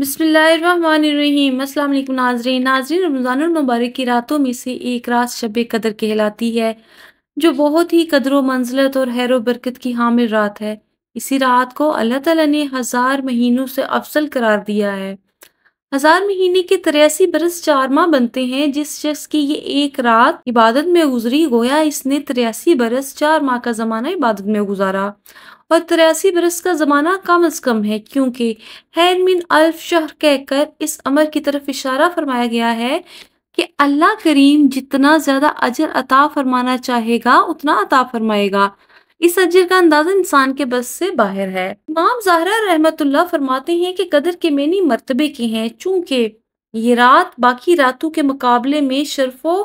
बसमीम अस्सलाम वालेकुम नाजरीन नाजरीन रमज़ान मुबारक की रातों में से एक रात शब कदर कहलाती है जो बहुत ही कदर व मंजलत और हैर बरकत की हामिल रात है इसी रात को अल्लाह ताला ने हज़ार महीनों से अफसल करार दिया है हज़ार महीने के तिरासी बरस चार माह बनते हैं जिस शख्स की ये एक रात इबादत में गुजरी गोया इसने तिरासी बरस चार माह का ज़माना इबादत में गुजारा और तिरासी बरस का ज़माना कम अज़ कम है क्योंकि हैरमिन अल्फ शहर कहकर इस अमर की तरफ इशारा फरमाया गया है कि अल्लाह करीम जितना ज़्यादा अजर अता फरमाना चाहेगा उतना अता फरमाएगा इस अजर का अंदाजा इंसान के बस से बाहर है इमाम जहरा रहमतुल्लाह फरमाते हैं कि कदर के मैनी मरतबे की हैं चूंकि ये रात बाकी रातों के मुकाबले में शर्फो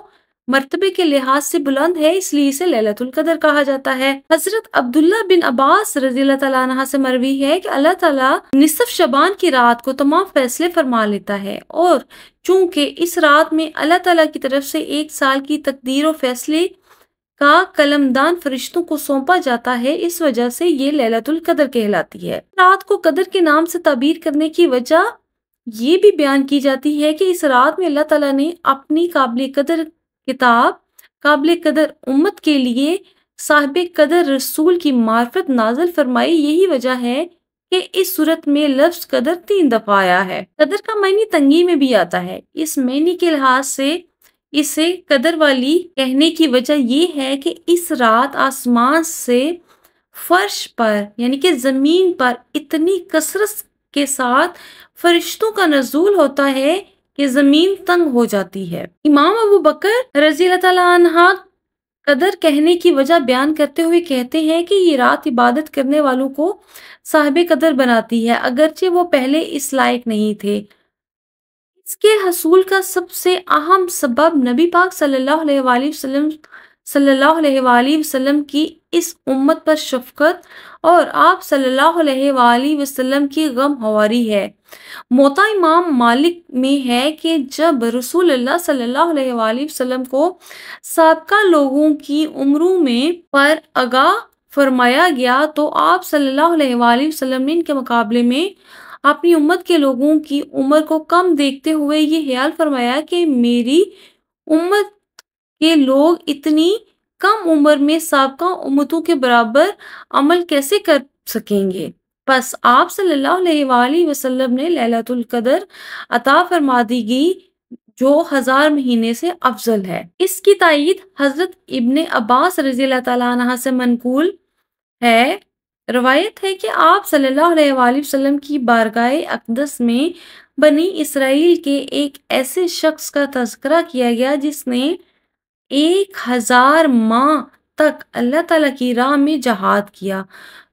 मरतबे के लिहाज से बुलंद है इसलिए इसे ललतुल कदर कहा जाता है हजरत अब्दुल्ला बिन अब्बास रजी अल्लाह से मरवी है कि अल्लाह ताला निसफ शबान की रात को तमाम फैसले फरमा लेता है और चूंकि इस रात में अल्लाह ताला की तरफ से एक साल की तकदीर और फैसले का कलमदान फरिश्तों को सौंपा जाता है इस वजह से ये ललतुल कदर कहलाती है रात को कदर के नाम से ताबीर करने की वजह ये भी बयान की जाती है कि इस रात में अल्लाह ताला ने अपनी काबिल कदर किताब काबिल कदर उम्मत के लिए साहब कदर रसूल की मार्फत नाजल फरमाई यही वजह है कि इस सूरत में लफ्ज कदर तीन दफा आया है कदर का मैनी तंगी में भी आता है इस मैनी के लिहाज से इसे कदर वाली कहने की वजह यह है कि इस रात आसमान से फर्श पर यानी कि ज़मीन पर इतनी कसरत के साथ फरिश्तों का नजूल होता है कि जमीन तंग हो जाती है इमाम अबू बकर रजी तला कदर कहने की वजह बयान करते हुए कहते हैं कि ये रात इबादत करने वालों को साहब कदर बनाती है अगरचे वो पहले इस लायक नहीं थे इसके हसूल का सबसे अहम सबब नबी पाक सल्लल्लाहु अलैहि वसल्लम सल्लल्लाहु अलैहि वसल्लम की इस उम्मत पर शफकत और आप सल्लल्लाहु अलैहि वसल्लम की गम हवारी है मोता इमाम मालिक में है कि जब रसूल अल्लाह सल्लल्लाहु अलैहि वसल्लम को सबका लोगों की उम्रों में पर आगा फरमाया गया तो आप सल्लल्लाहु अलैहि वसल्लम ने इनके मुकाबले में अपनी उम्मत के लोगों की उम्र को कम देखते हुए ये ख्याल फरमाया कि मेरी उम्मत के लोग इतनी कम उम्र में सबका उम्मतों के बराबर अमल कैसे कर सकेंगे बस आप सल्लल्लाहु वसल्लम ने लैलतुल कदर अता फरमा दी गई जो हजार महीने से अफजल है इसकी तायद हजरत इबन अब्बास रजी तह से मनकूल है रवायत है कि आप सल्लल्लाहु वसल्लम की बारगाह अकदस में बनी इसराइल के एक ऐसे शख्स का तस्करा किया गया जिसने एक हज़ार माह तक अल्लाह ताला की राह में जहाद किया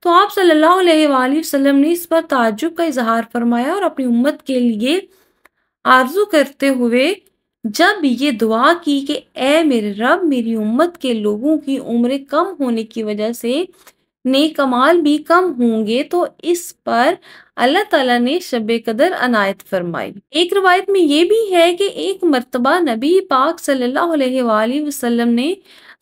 तो आप सल्लल्लाहु अलैहि वसल्लम ने इस पर ताज्जुब का इजहार फरमाया और अपनी उम्मत के लिए आरजू करते हुए जब ये दुआ की कि ए मेरे रब मेरी उम्मत के लोगों की उम्र कम होने की वजह से नेकमाल भी कम होंगे तो इस पर अल्लाह ताला ने शब कदर अनायत फरमाई एक रवायत में ये भी है कि एक मरतबा नबी पाक सल्लल्लाहु अलैहि वसल्लम ने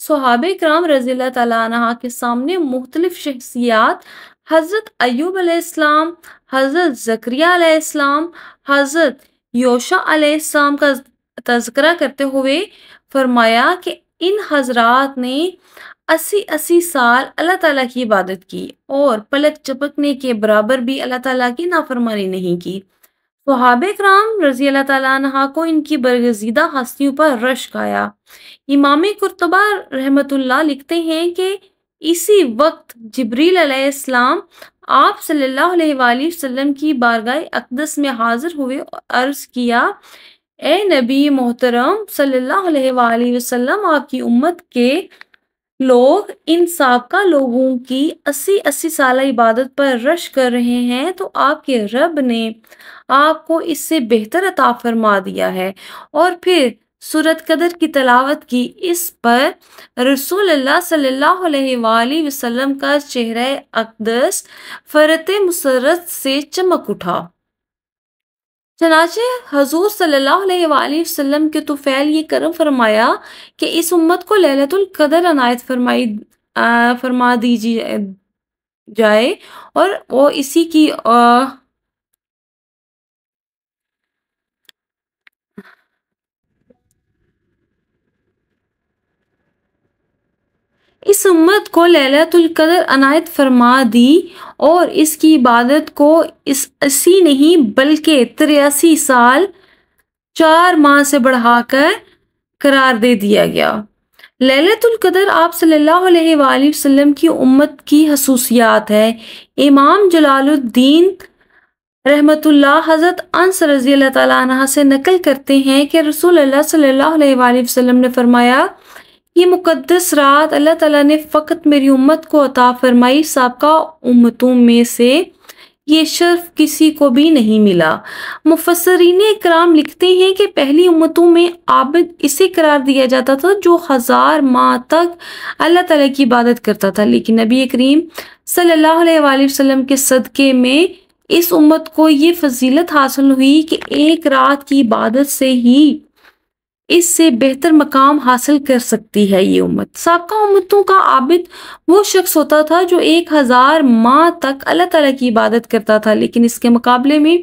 सहाब कराम रजील तला के सामने मुख्तलिफ शख्सियात हज़रत अयूब अलैहिस्सलाम हज़रत ज़करिया अलैहिस्सलाम हज़रत योशा अलैहिस्सलाम का तस्करा करते हुए फरमाया कि इन हजरात ने अस्सी अस्सी साल अल्लाह ताला की इबादत की और पलक चपकने के बराबर भी अल्लाह ताला की नाफरमानी नहीं की वहाब कराम रजी अल्लाह तहा को इनकी बरगजीदा हस्तियों पर रश्क आया इमाम कुरतबा रहमतुल्लाह लिखते हैं कि इसी वक्त जबरील अलैहिस्सलाम आप सल्लल्लाहु अलैहि वसल्लम की बारगाह अकदस में हाजिर हुए और अर्ज़ किया ए नबी मोहतरम सल्लल्लाहु अलैहि वसल्लम आपकी उम्मत के लोग इन सबका लोगों की अस्सी अस्सी साल इबादत पर रश कर रहे हैं तो आपके रब ने आपको इससे बेहतर अता फरमा दिया है और फिर सूरत कदर की तलावत की इस पर रसूल सल्लाम का चेहरा अकदस फ़रत मुसरत से चमक उठा चनाचे हजूर सल्लाम अलैहि के तुफ़ैल तो ये करम फरमाया कि इस उम्मत को लहलतुल्कदर अनायत फरमाई फरमा दीजिए जाए और वो इसी की आ, इस उम्मत को कदर अनायत फरमा दी और इसकी इबादत को इस अस्सी नहीं बल्कि तिरासी साल चार माह से बढ़ाकर करार दे दिया गया ललतुल्कदर आप सल्लल्लाहु अलैहि वसल्लम की उम्मत की खसूसियात है इमाम जलालुद्दीन रहमतुल्लाह हज़रत अंस रज़ी अल्लाह तला से नकल करते हैं कि रसूल अल्लाह सल्लल्लाहु अलैहि वसल्लम ने फरमाया ये मुकदस रात अल्लाह ताला ने फ़कत मेरी उम्मत को अता फरमाई सबका उम्मतों में से ये शर्फ किसी को भी नहीं मिला मुफसरीन कराम लिखते हैं कि पहली उम्मतों में आबद इसे करार दिया जाता था जो हज़ार माह तक अल्लाह ताला की इबादत करता था लेकिन नबी करीम सल्लल्लाहु अलैहि वसल्लम के सदक़े में इस उम्मत को ये फजीलत हासिल हुई कि एक रात की इबादत से ही इससे बेहतर मकाम हासिल कर सकती है ये उम्मत सबका उम्मतों का आबिद वो शख्स होता था जो एक हज़ार माह तक अल्लाह तला की इबादत करता था लेकिन इसके मुकाबले में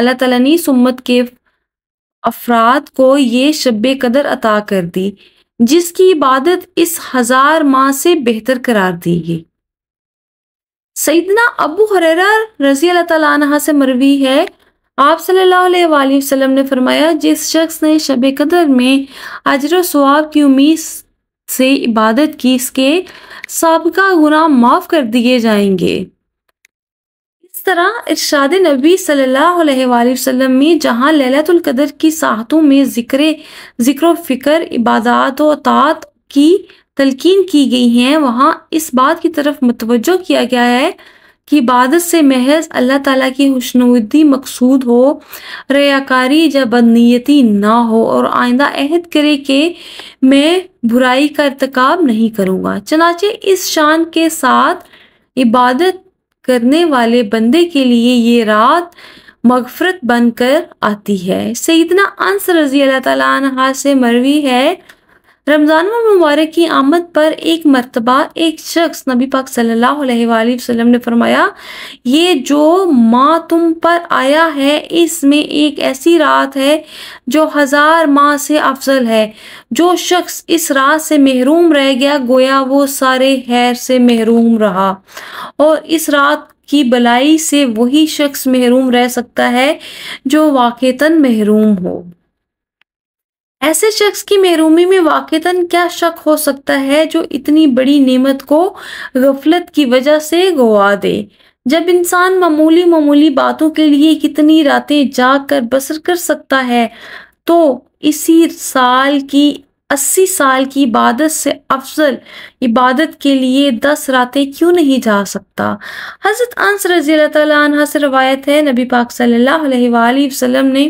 अल्लाह तला ने इस उम्मत के अफराद को ये शब कदर अता कर दी जिसकी इबादत इस हज़ार माह से बेहतर करार दी गई सईदना अबू हर रजी अल्लाह तला से मरवी है आप सल्लल्लाहु अलैहि वसल्लम ने फरमाया जिस शख्स ने शब कदर में अजर स्वाब की उम्मीद से इबादत की इसके सबका गुना माफ़ कर दिए जाएंगे इस तरह इरशाद नबी सल्लल्लाहु अलैहि वसल्लम में जहाँ ललतुल्कदर की साहतों में जिक्र जिक्र फ़िक्र इबादत वतात की तलकिन की गई हैं वहाँ इस बात की तरफ मतवजो किया गया है की इबादत से महज अल्लाह ताला की खुशनुदी मकसूद हो रयाकारी या बदनीयती ना हो और आइंदा अहद करे कि मैं बुराई का इरतकब नहीं करूँगा चनाचे इस शान के साथ इबादत करने वाले बंदे के लिए ये रात मगफरत बनकर आती है सईदना अंस रजी अल्लाह तला से मरवी है रमज़ान मुबारक की आमद पर एक मरतबा एक शख्स नबी पाक सल्लल्लाहु अलैहि वसल्लम ने फरमाया ये जो माँ तुम पर आया है इसमें एक ऐसी रात है जो हज़ार माह से अफजल है जो शख्स इस रात से महरूम रह गया गोया वो सारे हैर से महरूम रहा और इस रात की बलाई से वही शख्स महरूम रह सकता है जो वाक़ता महरूम हो ऐसे शख्स की महरूमी में वाकता क्या शक हो सकता है जो इतनी बड़ी नेमत को गफलत की वजह से गवा दे जब इंसान मामूली मामूली बातों के लिए कितनी रातें जाग कर बसर कर सकता है तो इसी साल की अस्सी साल की इबादत से अफजल इबादत के लिए दस रातें क्यों नहीं जा सकता हज़रत अंस रजील तह से रवायत है नबी पाक सल्ला अलैहि ने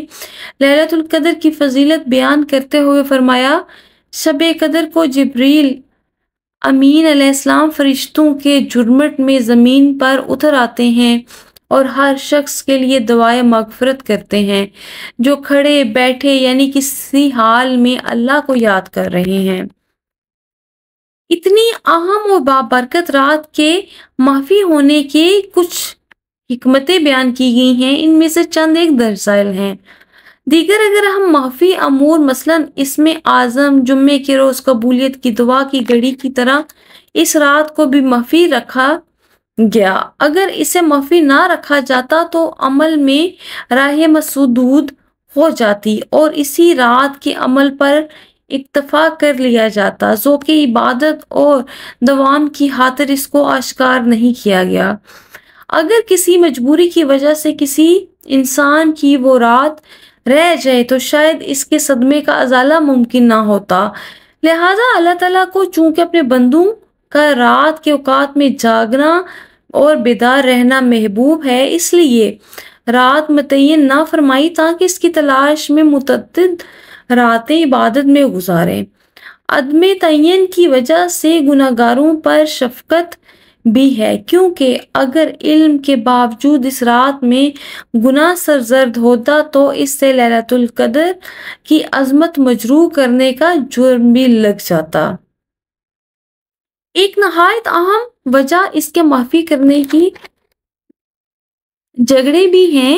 लहलतुल्कदर की फजीलत बयान करते हुए फरमाया शब कदर को जबरील अमीन अलैहिस्सलाम फरिश्तों के जुर्मट में ज़मीन पर उतर आते हैं और हर शख्स के लिए दुआए मगफरत करते हैं जो खड़े बैठे यानी किसी हाल में अल्लाह को याद कर रहे हैं इतनी अहम और बाबरकत रात के माफी होने के कुछ हमतें बयान की गई हैं इनमें से चंद एक दरसाइल हैं दीगर अगर हम माफी अमूर मसलन इसमें आज़म जुम्मे के रोज़ कबूलियत की दुआ की घड़ी की तरह इस रात को भी माफी रखा गया अगर इसे मफ़ी ना रखा जाता तो अमल में राह मसूदूद हो जाती और इसी रात के अमल पर इतफा कर लिया जाता जो कि इबादत और दवाम की खातर इसको आश्कार नहीं किया गया अगर किसी मजबूरी की वजह से किसी इंसान की वो रात रह जाए तो शायद इसके सदमे का अजाला मुमकिन ना होता लिहाजा अल्लाह ताला को चूंकि अपने बंदूक का रात के औकात में जागना और बेदार रहना महबूब है इसलिए रात मतयन ना फरमाई ताकि इसकी तलाश में मुतद रातें इबादत में गुजारें अदम तयन की वजह से गुनागारों पर शफकत भी है क्योंकि अगर इल्म के बावजूद इस रात में गुना सरजर्द होता तो इससे ललतुल्कदर कदर की अजमत मजरू करने का जुर्म भी लग जाता एक नहायत अहम वजह इसके माफी करने की झगड़े भी हैं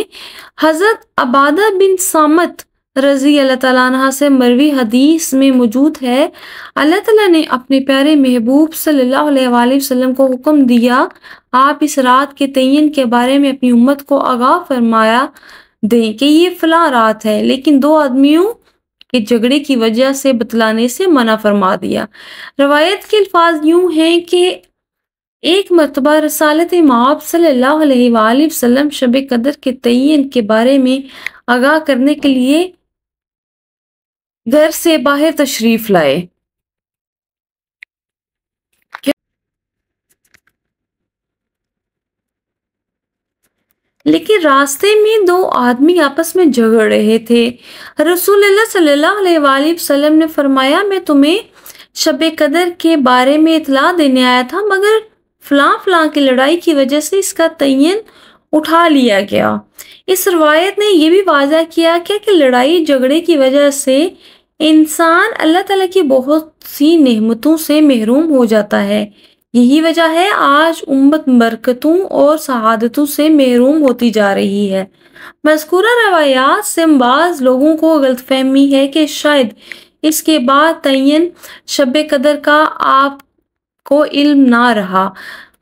हजरत अबादा बिन सामत रजी अल्लाह से मरवी हदीस में मौजूद है अल्लाह ताला ने अपने प्यारे महबूब सल्लल्लाहु अलैहि वसल्लम को हुक्म दिया आप इस रात के तयन के बारे में अपनी उम्मत को आगाह फरमाया दें कि ये फला रात है लेकिन दो आदमियों के झगड़े की वजह से बतलाने से मना फरमा दिया रवायत के अल्फाज यूं हैं कि एक मरतबा रसालत माब सल्ला शब कदर के तयन के बारे में आगाह करने के लिए घर से बाहर तशरीफ़ लाए लेकिन रास्ते में दो आदमी आपस में झगड़ रहे थे रसूल ने फरमाया मैं तुम्हें शब कदर के बारे में इतला देने आया था मगर फलां फलां की लड़ाई की वजह से इसका तयन उठा लिया गया इस रवायत ने यह भी वाजा किया क्या कि लड़ाई झगड़े की वजह से इंसान अल्लाह ताला की बहुत सी नहमतों से महरूम हो जाता है यही वजह है आज उम्मत बरकतों और शहादतों से महरूम होती जा रही है मस्कूरा रवायात से बाज़ लोगों को गलतफहमी है कि शायद इसके बाद तयन शब कदर का आपको इल्म ना रहा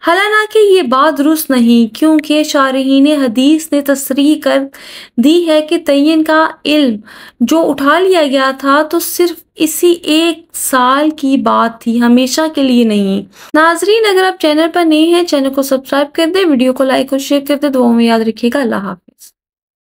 हालांकि ये बात दुरुस्त नहीं क्योंकि शारहन हदीस ने तसरीह कर दी है कि तयन का इल्म जो उठा लिया गया था तो सिर्फ इसी एक साल की बात थी हमेशा के लिए नहीं नाजरीन अगर आप चैनल पर नए हैं चैनल को सब्सक्राइब कर दें वीडियो को लाइक और शेयर कर दें दुआ में याद रखिएगा अल्लाह हाफि